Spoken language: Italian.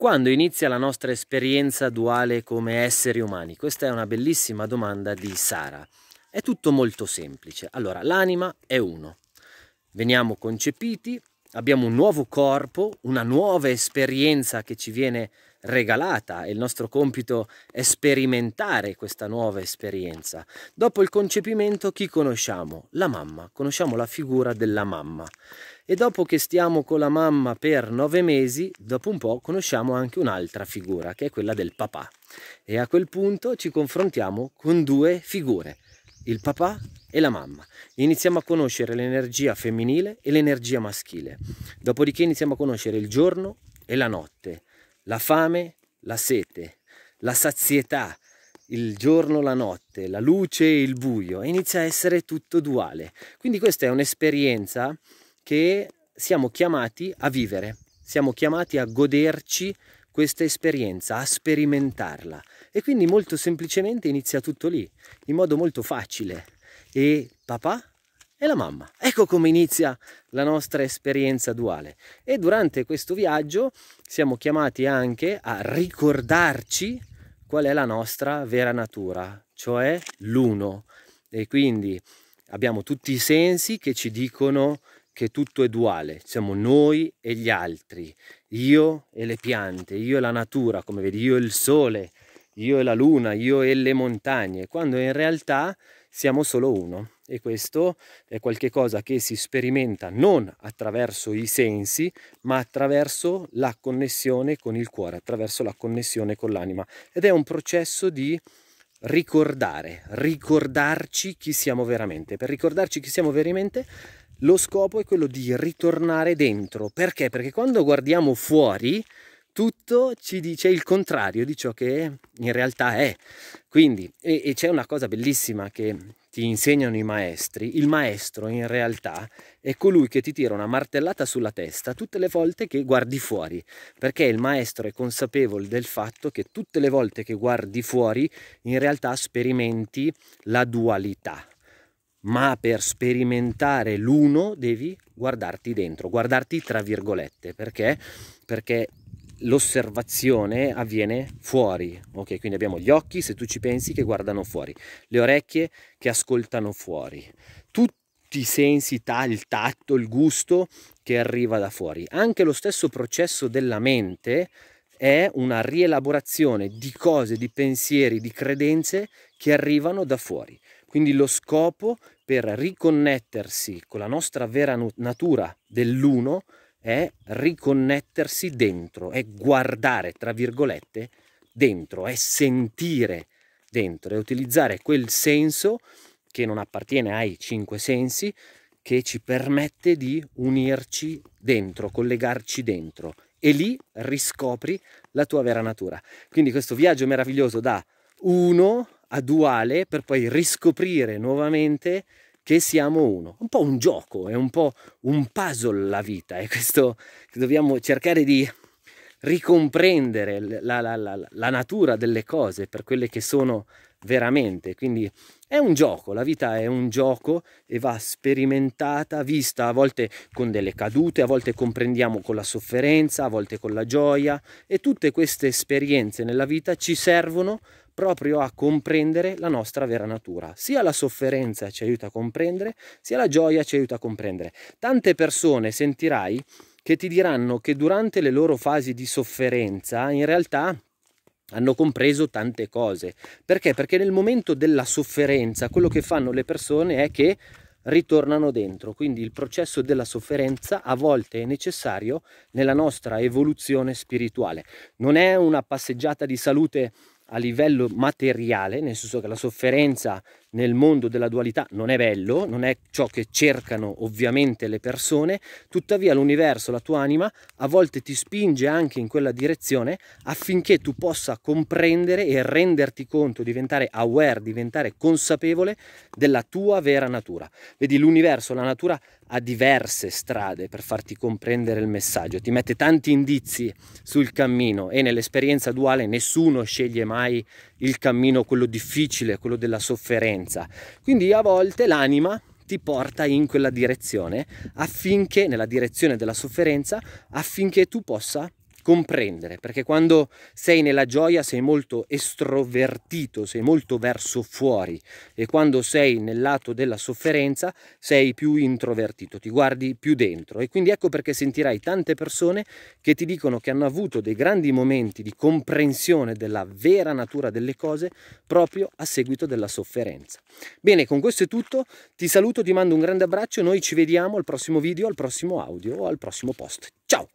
Quando inizia la nostra esperienza duale come esseri umani? Questa è una bellissima domanda di Sara. È tutto molto semplice. Allora, l'anima è uno. Veniamo concepiti, abbiamo un nuovo corpo, una nuova esperienza che ci viene regalata e il nostro compito è sperimentare questa nuova esperienza. Dopo il concepimento chi conosciamo? La mamma, conosciamo la figura della mamma e dopo che stiamo con la mamma per nove mesi, dopo un po' conosciamo anche un'altra figura che è quella del papà e a quel punto ci confrontiamo con due figure, il papà e la mamma. Iniziamo a conoscere l'energia femminile e l'energia maschile, dopodiché iniziamo a conoscere il giorno e la notte, la fame, la sete, la sazietà, il giorno, la notte, la luce e il buio, inizia a essere tutto duale. Quindi questa è un'esperienza che siamo chiamati a vivere, siamo chiamati a goderci questa esperienza, a sperimentarla. E quindi molto semplicemente inizia tutto lì, in modo molto facile. E papà e la mamma. Ecco come inizia la nostra esperienza duale. E durante questo viaggio siamo chiamati anche a ricordarci qual è la nostra vera natura, cioè l'uno. E quindi abbiamo tutti i sensi che ci dicono che tutto è duale, siamo noi e gli altri, io e le piante, io e la natura, come vedi, io e il sole, io e la luna, io e le montagne, quando in realtà siamo solo uno e questo è qualcosa che si sperimenta non attraverso i sensi, ma attraverso la connessione con il cuore, attraverso la connessione con l'anima ed è un processo di ricordare, ricordarci chi siamo veramente. Per ricordarci chi siamo veramente lo scopo è quello di ritornare dentro. Perché? Perché quando guardiamo fuori tutto ci dice il contrario di ciò che in realtà è. Quindi, e, e c'è una cosa bellissima che ti insegnano i maestri, il maestro in realtà è colui che ti tira una martellata sulla testa tutte le volte che guardi fuori, perché il maestro è consapevole del fatto che tutte le volte che guardi fuori in realtà sperimenti la dualità, ma per sperimentare l'uno devi guardarti dentro, guardarti tra virgolette, perché? Perché l'osservazione avviene fuori, ok? Quindi abbiamo gli occhi, se tu ci pensi, che guardano fuori, le orecchie che ascoltano fuori, tutti i sensi, il tatto, il gusto che arriva da fuori. Anche lo stesso processo della mente è una rielaborazione di cose, di pensieri, di credenze che arrivano da fuori. Quindi lo scopo per riconnettersi con la nostra vera natura dell'uno è riconnettersi dentro, è guardare, tra virgolette, dentro, è sentire dentro, è utilizzare quel senso che non appartiene ai cinque sensi, che ci permette di unirci dentro, collegarci dentro e lì riscopri la tua vera natura. Quindi questo viaggio meraviglioso da uno a duale per poi riscoprire nuovamente che siamo uno. Un po' un gioco, è un po' un puzzle la vita, è questo che dobbiamo cercare di ricomprendere la, la, la, la natura delle cose per quelle che sono veramente. Quindi è un gioco, la vita è un gioco e va sperimentata, vista a volte con delle cadute, a volte comprendiamo con la sofferenza, a volte con la gioia e tutte queste esperienze nella vita ci servono proprio a comprendere la nostra vera natura. Sia la sofferenza ci aiuta a comprendere, sia la gioia ci aiuta a comprendere. Tante persone sentirai che ti diranno che durante le loro fasi di sofferenza in realtà hanno compreso tante cose. Perché? Perché nel momento della sofferenza quello che fanno le persone è che ritornano dentro. Quindi il processo della sofferenza a volte è necessario nella nostra evoluzione spirituale. Non è una passeggiata di salute a livello materiale, nel senso che la sofferenza nel mondo della dualità non è bello, non è ciò che cercano ovviamente le persone, tuttavia l'universo, la tua anima, a volte ti spinge anche in quella direzione affinché tu possa comprendere e renderti conto, diventare aware, diventare consapevole della tua vera natura. Vedi, l'universo, la natura ha diverse strade per farti comprendere il messaggio, ti mette tanti indizi sul cammino e nell'esperienza duale nessuno sceglie mai mai il cammino quello difficile, quello della sofferenza. Quindi a volte l'anima ti porta in quella direzione affinché, nella direzione della sofferenza, affinché tu possa comprendere, perché quando sei nella gioia sei molto estrovertito, sei molto verso fuori e quando sei nel lato della sofferenza sei più introvertito, ti guardi più dentro e quindi ecco perché sentirai tante persone che ti dicono che hanno avuto dei grandi momenti di comprensione della vera natura delle cose proprio a seguito della sofferenza. Bene, con questo è tutto, ti saluto, ti mando un grande abbraccio, noi ci vediamo al prossimo video, al prossimo audio o al prossimo post. Ciao!